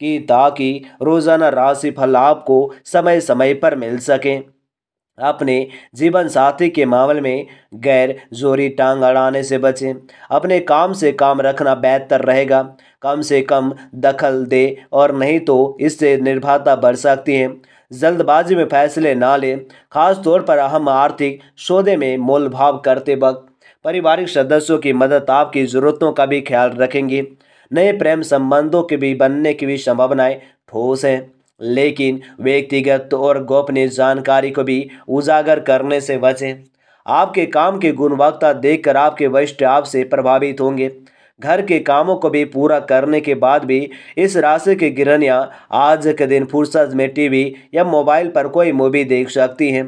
कि ताकि रोज़ाना राशि फल आपको समय समय पर मिल सकें अपने जीवन साथी के मामले में गैर जोरी टांग अड़ाने से बचें अपने काम से काम रखना बेहतर रहेगा कम से कम दखल दे और नहीं तो इससे निर्भरता बढ़ सकती है जल्दबाजी में फैसले ना लें खास तौर पर अहम आर्थिक सौदे में मोल भाव करते वक्त पारिवारिक सदस्यों की मदद आपकी ज़रूरतों का भी ख्याल रखेंगी नए प्रेम संबंधों के भी बनने की भी संभावनाएं ठोस हैं लेकिन व्यक्तिगत और गोपनीय जानकारी को भी उजागर करने से बचें आपके काम की गुणवत्ता देखकर आपके वरिष्ठ आपसे प्रभावित होंगे घर के कामों को भी पूरा करने के बाद भी इस राशि की गृहणियाँ आज के दिन फुर्सत में टीवी या मोबाइल पर कोई मूवी देख सकती हैं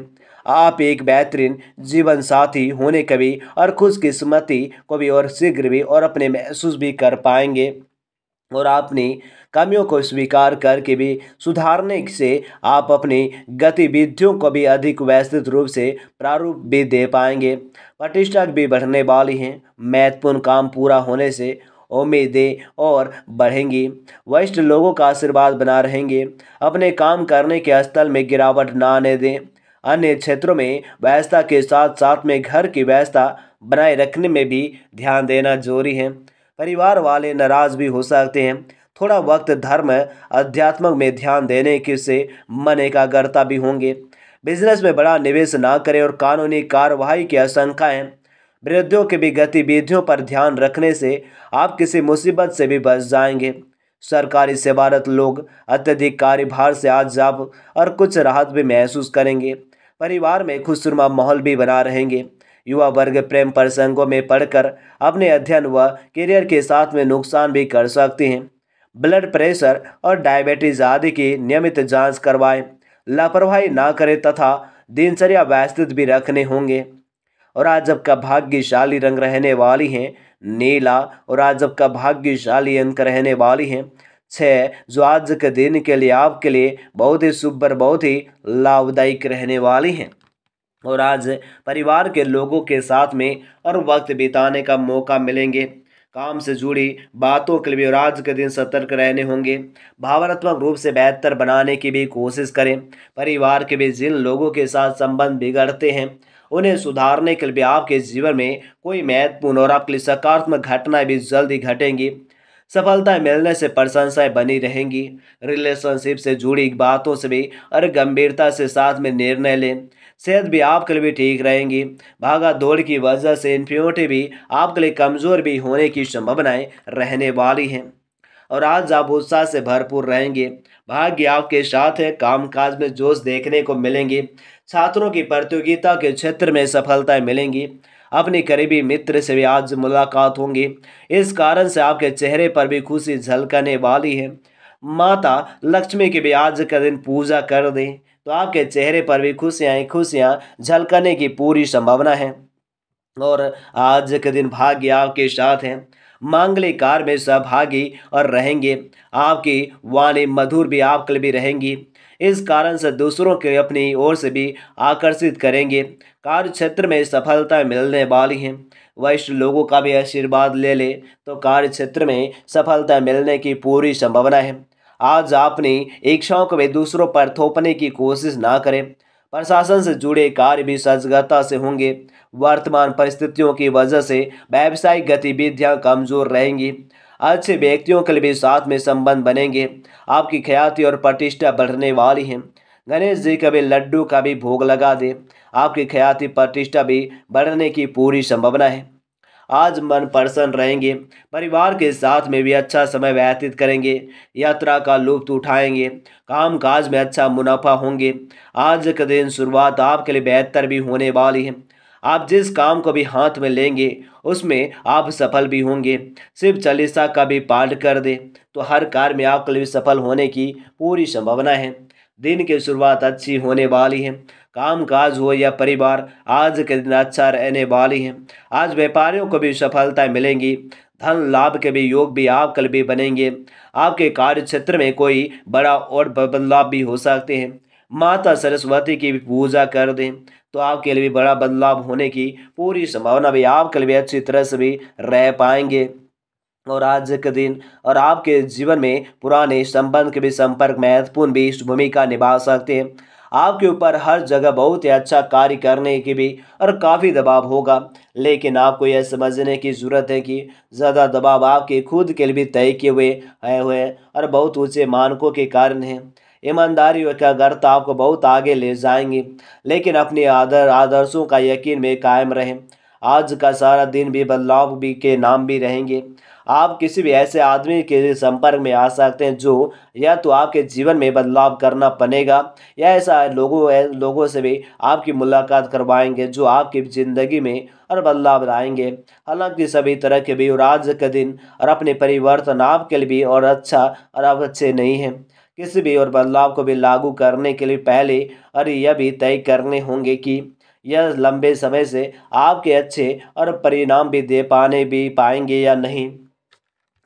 आप एक बेहतरीन जीवन साथी होने का भी और खुशकिस्मती को भी और शीघ्र भी और अपने महसूस भी कर पाएंगे और अपनी कमियों को स्वीकार करके भी सुधारने से आप अपनी गतिविधियों को भी अधिक व्यवस्थित रूप से प्रारूप भी दे पाएंगे प्रतिष्ठा भी बढ़ने वाली हैं महत्वपूर्ण काम पूरा होने से उम्मीदें और बढ़ेंगी वरिष्ठ लोगों का आशीर्वाद बना रहेंगे अपने काम करने के स्थल में गिरावट ना आने दें अन्य क्षेत्रों में व्यवस्था के साथ साथ में घर की व्यवस्था बनाए रखने में भी ध्यान देना जरूरी है परिवार वाले नाराज भी हो सकते हैं थोड़ा वक्त धर्म अध्यात्म में ध्यान देने के से मन एकाग्रता भी होंगे बिजनेस में बड़ा निवेश ना करें और कानूनी कार्रवाई की आशंकाएँ वृद्धियों के भी गतिविधियों पर ध्यान रखने से आप किसी मुसीबत से भी बच जाएंगे सरकारी सेवारत लोग अत्यधिक कार्यभार से आज जाप और कुछ राहत भी महसूस करेंगे परिवार में खुशनुमा माहौल भी बना रहेंगे युवा वर्ग प्रेम प्रसंगों में पढ़कर अपने अध्ययन व करियर के साथ में नुकसान भी कर सकते हैं ब्लड प्रेशर और डायबिटीज आदि की नियमित जांच करवाएं लापरवाही ना करें तथा दिनचर्या व्यस्त भी रखने होंगे और आज का भाग्यशाली रंग रहने वाली हैं नीला और आज का भाग्यशाली अंक रहने वाली हैं છે જ્વાદ જક દિન કે લિયે આપ કે લિયે બહોત હી સુપર બહોત હી લાભદાયક રહેને વાલે હૈ ઓર આજ પરિવાર કે લોગો કે સાથ મે અરમક્ત બતાને કા મોકા મિલેંગે કામ સે જોડે બાતો કલે જ્વાદ કે દિન સતર્ક રહેને હોંગે ભાવનાત્મક રૂપ સે વ્યતર બનાને કી ભી કોશિશ કરે પરિવાર કે વે જિન લોગો કે સાથ સંબંધ બિગડતે હે ઉને સુધારને કે લિયે આપ કે જીવન મે કોઈ મહતવપૂર્ણ ઓર આપ કે લિયે સકારાત્મક ઘટના ભી જલ્દી ઘટેંગે सफलता मिलने से प्रशंसाएं बनी रहेंगी रिलेशनशिप से जुड़ी बातों से भी और गंभीरता से साथ में निर्णय लें सेहत भी आपके लिए भी ठीक रहेंगी भागा दौड़ की वजह से इन्फ्योरिटी भी आपके लिए कमज़ोर भी होने की संभावनाएं रहने वाली हैं और आज आप उत्साह से भरपूर रहेंगे भाग्य आपके साथ है कामकाज में जोश देखने को मिलेंगे छात्रों की प्रतियोगिता के क्षेत्र में सफलताएं मिलेंगी अपने करीबी मित्र से भी आज मुलाकात होंगी इस कारण से आपके चेहरे पर भी खुशी झलकने वाली है माता लक्ष्मी की भी आज का दिन पूजा कर दें तो आपके चेहरे पर भी खुशियाँ ही खुशियाँ झलकने की पूरी संभावना है और आज के दिन भाग्य आपके साथ हैं मांगलिक कार्य में सहभागी और रहेंगे आपकी वाणी मधुर भी आपके लिए भी रहेंगी इस कारण से दूसरों के अपनी ओर से भी आकर्षित करेंगे कार्य क्षेत्र में सफलता मिलने वाली है वरिष्ठ लोगों का भी आशीर्वाद ले ले तो कार्य क्षेत्र में सफलता मिलने की पूरी संभावना है आज आपने इच्छाओं को भी दूसरों पर थोपने की कोशिश ना करें प्रशासन से जुड़े कार्य भी सजगता से होंगे वर्तमान परिस्थितियों की वजह से व्यावसायिक गतिविधियां कमजोर रहेंगी अच्छे व्यक्तियों के लिए भी साथ में संबंध बनेंगे आपकी ख्याति और प्रतिष्ठा बढ़ने वाली है गणेश जी कभी लड्डू का भी भोग लगा दे आपकी ख्याति प्रतिष्ठा भी बढ़ने की पूरी संभावना है आज मन प्रसन्न रहेंगे परिवार के साथ में भी अच्छा समय व्यतीत करेंगे यात्रा का लुप्त उठाएंगे काम काज में अच्छा मुनाफा होंगे आज का दिन शुरुआत आपके लिए बेहतर भी होने वाली है आप जिस काम को भी हाथ में लेंगे उसमें आप सफल भी होंगे शिव चालीसा का भी पाठ कर दें तो हर कार्य में आपके लिए सफल होने की पूरी संभावना है दिन की शुरुआत अच्छी होने वाली है काम काज हो या परिवार आज के दिन अच्छा रहने वाली है आज व्यापारियों को भी सफलता मिलेंगी धन लाभ के भी योग भी आप कल भी बनेंगे आपके कार्य क्षेत्र में कोई बड़ा और बदलाव भी हो सकते हैं माता सरस्वती की भी पूजा कर दें तो आपके लिए भी बड़ा बदलाव होने की पूरी संभावना भी आपके लिए अच्छी तरह से भी रह पाएंगे और आज के दिन और आपके जीवन में पुराने संबंध के भी संपर्क महत्वपूर्ण भी भूमिका निभा सकते हैं आपके ऊपर हर जगह बहुत ही अच्छा कार्य करने की भी और काफ़ी दबाव होगा लेकिन आपको यह समझने की ज़रूरत है कि ज़्यादा दबाव आपके खुद के लिए भी तय किए हुए आए हुए हैं और बहुत ऊँचे मानकों के कारण हैं ईमानदारी का तो आपको बहुत आगे ले जाएंगी लेकिन अपने आदर आदर्शों का यकीन में कायम रहें आज का सारा दिन भी बदलाव भी के नाम भी रहेंगे आप किसी भी ऐसे आदमी के संपर्क में आ सकते हैं जो या तो आपके जीवन में बदलाव करना पड़ेगा या ऐसा लोगों लोगों से भी आपकी मुलाकात करवाएंगे जो आपकी ज़िंदगी में और बदलाव लाएंगे हालांकि सभी तरह के भी और आज का दिन और अपने परिवर्तन आपके लिए भी और अच्छा और अब अच्छे नहीं हैं किसी भी और बदलाव को भी लागू करने के लिए पहले और यह भी तय करने होंगे कि यह लंबे समय से आपके अच्छे और परिणाम भी दे पाने भी पाएंगे या नहीं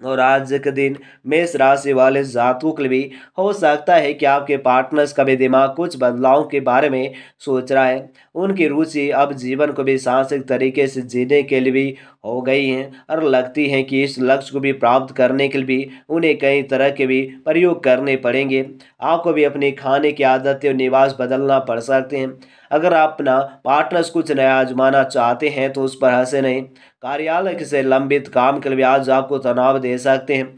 और आज के दिन मेष राशि वाले जातकों के लिए भी हो सकता है कि आपके पार्टनर्स का भी दिमाग कुछ बदलावों के बारे में सोच रहा है उनकी रुचि अब जीवन को भी साहसिक तरीके से जीने के लिए भी हो गई हैं और लगती हैं कि इस लक्ष्य को भी प्राप्त करने के लिए भी उन्हें कई तरह के भी प्रयोग करने पड़ेंगे आपको भी अपने खाने की आदतें और निवास बदलना पड़ सकते हैं अगर आप अपना पार्टनर्स कुछ नया आजमाना चाहते हैं तो उस पर हंसे नहीं कार्यालय से लंबित काम के लिए आज आपको तनाव दे सकते हैं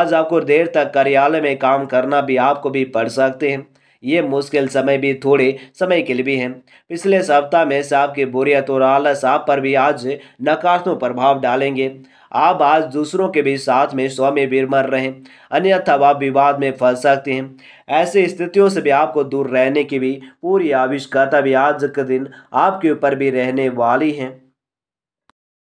आज आपको देर तक कार्यालय में काम करना भी आपको भी पड़ सकते हैं ये मुश्किल समय भी थोड़े समय के लिए भी हैं पिछले सप्ताह में साहब की बोरियत और आलस आप पर भी आज नकारात्मक प्रभाव डालेंगे आप आज दूसरों के भी साथ में स्वामी विरमर रहें अन्यथा आप विवाद में फंस सकते हैं ऐसी स्थितियों से भी आपको दूर रहने की भी पूरी आविष्कता भी आज के दिन आपके ऊपर भी रहने वाली हैं